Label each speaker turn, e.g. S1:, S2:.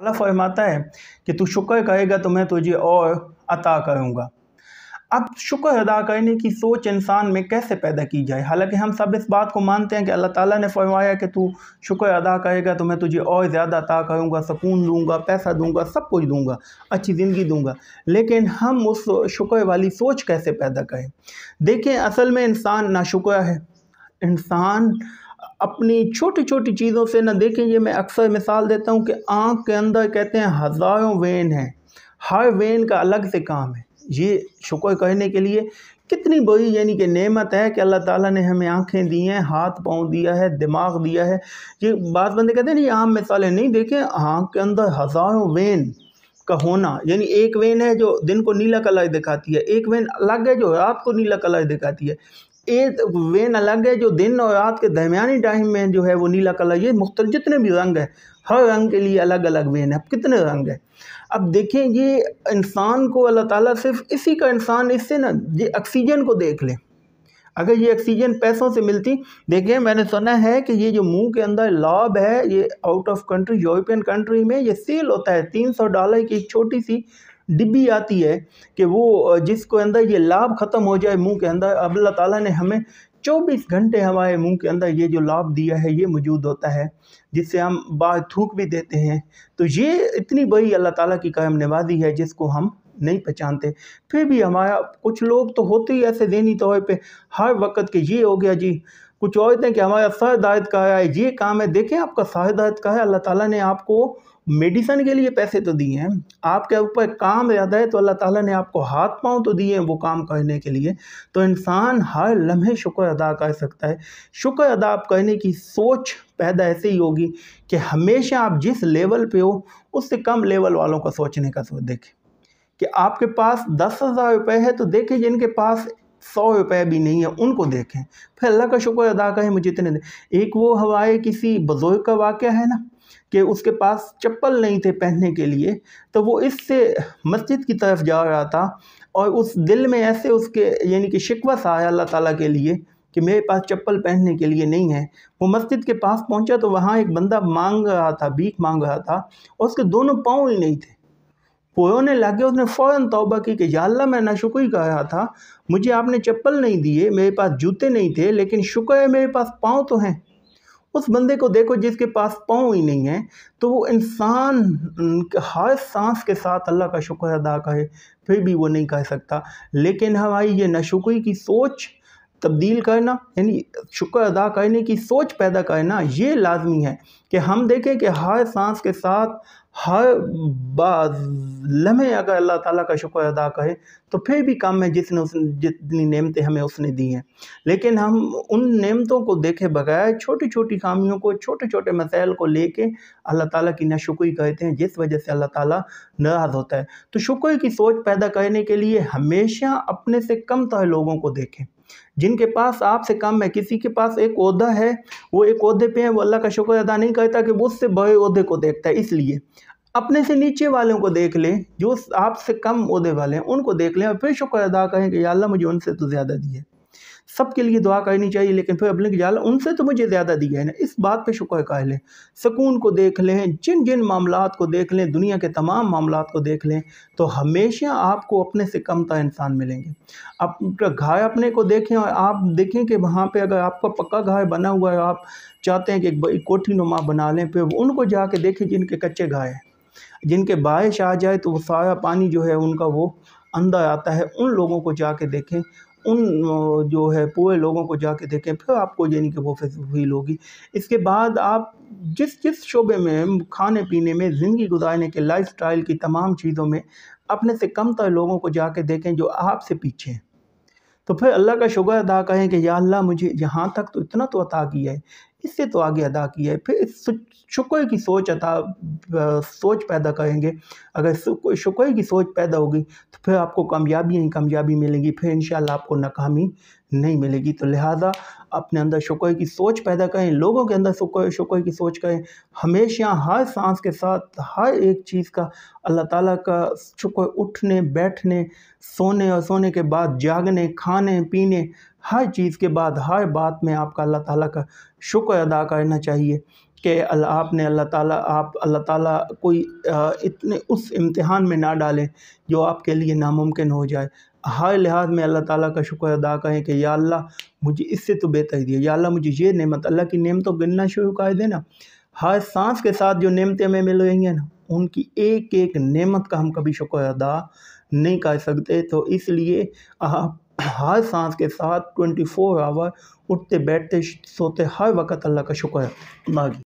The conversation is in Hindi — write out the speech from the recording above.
S1: अल्लाह फरमाता है कि तू शुक्र करेगा तो मैं तुझे और अता करूँगा अब शुक्र अदा करने की सोच इंसान में कैसे पैदा की जाए हालांकि हम सब इस बात को मानते हैं कि अल्लाह ताला ने फरमाया कि तू शुक्र अदा करेगा तो मैं तुझे और ज़्यादा अता करूँगा सुकून दूंगा पैसा दूंगा सब कुछ दूंगा अच्छी ज़िंदगी दूंगा लेकिन हम उस शुक्र वाली सोच कैसे पैदा करें देखें असल में इंसान ना है इंसान अपनी छोटी छोटी चीज़ों से ना देखें ये मैं अक्सर मिसाल देता हूँ कि आँख के अंदर कहते हैं हज़ारों वेन हैं हर वेन का अलग से काम है ये शुक्र कहने के लिए कितनी बड़ी यानी कि नेमत है कि अल्लाह ताला ने हमें आंखें दी हैं हाथ पाँव दिया है दिमाग दिया है ये बात बंदे कहते हैं ये आम मिसालें नहीं देखें आँख के अंदर हज़ारों वेन का होना यानी एक वेन है जो दिन को नीला कलर दिखाती है एक वेन अलग है जो रात को नीला कलर दिखाती है एक वेन अलग है जो दिन और रात के दरमियानी टाइम में जो है वो नीला कलर ये मुख्तल जितने भी रंग है हर रंग के लिए अलग अलग वेन है अब कितने रंग है अब देखें ये इंसान को अल्लाह ताला सिर्फ इसी का इंसान इससे ना ये ऑक्सीजन को देख लें अगर ये ऑक्सीजन पैसों से मिलती देखिए मैंने सुना है कि ये जो मुंह के अंदर लॉब है ये out of country European country में ये सेल होता है तीन सौ डॉलर की एक छोटी सी डिब्बी आती है कि वो जिसको अंदर ये लाभ ख़त्म हो जाए मुंह के अंदर अल्लाह ताला ने हमें 24 घंटे हमारे मुंह के अंदर ये जो लाभ दिया है ये मौजूद होता है जिससे हम बाहर थूक भी देते हैं तो ये इतनी बड़ी अल्लाह ताला की कायम नवाजी है जिसको हम नहीं पहचानते फिर भी हमारा कुछ लोग तो होते ही ऐसे जहनी तौर पर हर वक्त के ये हो गया जी कुछ और हैं कि हमारा शाहदायत का है ये काम है देखें आपका शाहदायत का है अल्लाह ताला ने आपको मेडिसन के लिए पैसे तो दिए हैं आपके ऊपर काम ज़्यादा है तो अल्लाह ताला ने आपको हाथ पाँव तो दिए हैं वो काम करने के लिए तो इंसान हर लम्हे शुक्र अदा कर सकता है शुक्र अदा आप करने की सोच पैदा ऐसे ही होगी कि हमेशा आप जिस लेवल पे हो उससे कम लेवल वालों का सोचने का सोच देखें कि आपके पास दस हज़ार रुपये है तो देखें जिनके पास सौ रुपये भी नहीं है उनको देखें फिर अल्लाह का शुक्र अदा करें मुझे इतने दे एक वो हवाए किसी बुज़ुर्ग का वाक़ है ना कि उसके पास चप्पल नहीं थे पहनने के लिए तो वो इससे मस्जिद की तरफ जा रहा था और उस दिल में ऐसे उसके यानी कि शिकवा सा आया अल्लाह ताला के लिए कि मेरे पास चप्पल पहनने के लिए नहीं है वो मस्जिद के पास पहुंचा तो वहाँ एक बंदा मांग रहा था भीख मांग रहा था और उसके दोनों पाँव ही नहीं थे वो होने उसने फ़ौरन तौबा की कि अल्लाह मैं ना शुक्र कहा था मुझे आपने चप्पल नहीं दिए मेरे पास जूते नहीं थे लेकिन शुक्र है मेरे पास पाँव तो हैं उस बंदे को देखो जिसके पास पाँव ही नहीं है तो वो इंसान हर सांस के साथ अल्लाह का शुक्र अदा करे फिर भी वो नहीं कह सकता लेकिन हमारी ये नशुक्री की सोच तब्दील करना यानी शुक्र अदा करने की सोच पैदा करना ये लाजमी है कि हम देखें कि हर सांस के साथ हर लम्हे अगर अल्लाह ताला का शुक्र अदा करे तो फिर भी कम है जिसने उस जितनी नेमतें हमें उसने दी हैं लेकिन हम उन नेमतों को देखे बगैर छोटी छोटी खामियों को छोटे छोटे मसाइल को लेके अल्लाह ताला की नाशुक्री करते हैं जिस वजह से अल्लाह ताला नाराज़ होता है तो शुक्र की सोच पैदा करने के लिए हमेशा अपने से कम तरह लोगों को देखें जिनके पास आपसे कम है किसी के पास एक अहदा है वो एक अहदे पे है वो अल्लाह का शुक्र अदा नहीं करता कि वो उससे बड़े अहदे को देखता है इसलिए अपने से नीचे वालों को देख लें जो आपसे कम अहदे वाले हैं उनको देख लें और फिर शुक्र अदा करें कि अल्लाह मुझे उनसे तो ज़्यादा दिए सबके लिए दुआ करनी चाहिए लेकिन फिर अबलिक जाल उनसे तो मुझे ज़्यादा दिया है ना इस बात पे शुक्र कह लें सुकून को देख लें जिन जिन मामला को देख लें दुनिया के तमाम मामला को देख लें तो हमेशा आपको अपने से कमता तो इंसान मिलेंगे आप घाय अपने को देखें और आप देखें कि वहाँ पर अगर आपका पक्का घाय बना हुआ है आप चाहते हैं कि एक कोठी नुमा बना लें फिर उनको जाके देखें जिनके कच्चे घाय हैं जिनके बारिश आ जाए तो वो सारा पानी जो है उनका वो अंदर आता है उन लोगों को जाके देखें उन जो है पूरे लोगों को जाके देखें फिर आपको यानी कि वो फील होगी इसके बाद आप जिस जिस शोबे में खाने पीने में ज़िंदगी गुजारने के लाइफ स्टाइल की तमाम चीज़ों में अपने से कम तर लोगों को जाके देखें जो आपसे पीछे हैं तो फिर अल्लाह का शुक्र अदा करें कि या अल्लाह मुझे यहाँ तक तो इतना तो अता किया है इससे तो आगे अदा किया है फिर शुक्र की सोच अदा सोच पैदा करेंगे अगर शुक्र की सोच पैदा होगी तो फिर आपको कामयाबी ही कामयाबी मिलेगी फिर इन आपको नाकामी नहीं मिलेगी तो लिहाजा अपने अंदर शुक्र की सोच पैदा करें लोगों के अंदर शुक्र शुक्र की सोच करें हमेशा हर सांस के साथ हर एक चीज़ का अल्लाह ताला का शुक्र उठने बैठने सोने और सोने के बाद जागने खाने पीने हर चीज़ के बाद हर बात में आपका अल्लाह ताला का शुक्र अदा करना चाहिए कि आपने अल्लाह ताला आप अल्लाह ताला कोई इतने उस इम्तहान में ना डालें जो आपके लिए नामुमकिन हो जाए हर लिहाज में अल्लाह ताला का शुक्र अदा करें कि या अल्लाह मुझे इससे तो बेहतर दिया या अल्लाह मुझे ये नेमत अल्लाह की नेमतों गिनना शुरू कर देना हर सांस के साथ जो नेमतें हमें मिल रही हैं ना उनकी एक एक नेमत का हम कभी शुक्र अदा नहीं कर सकते तो इसलिए आप हर सांस के साथ ट्वेंटी फ़ोर आवर उठते बैठते सोते हर वक़्त अल्लाह का शुक्र अदा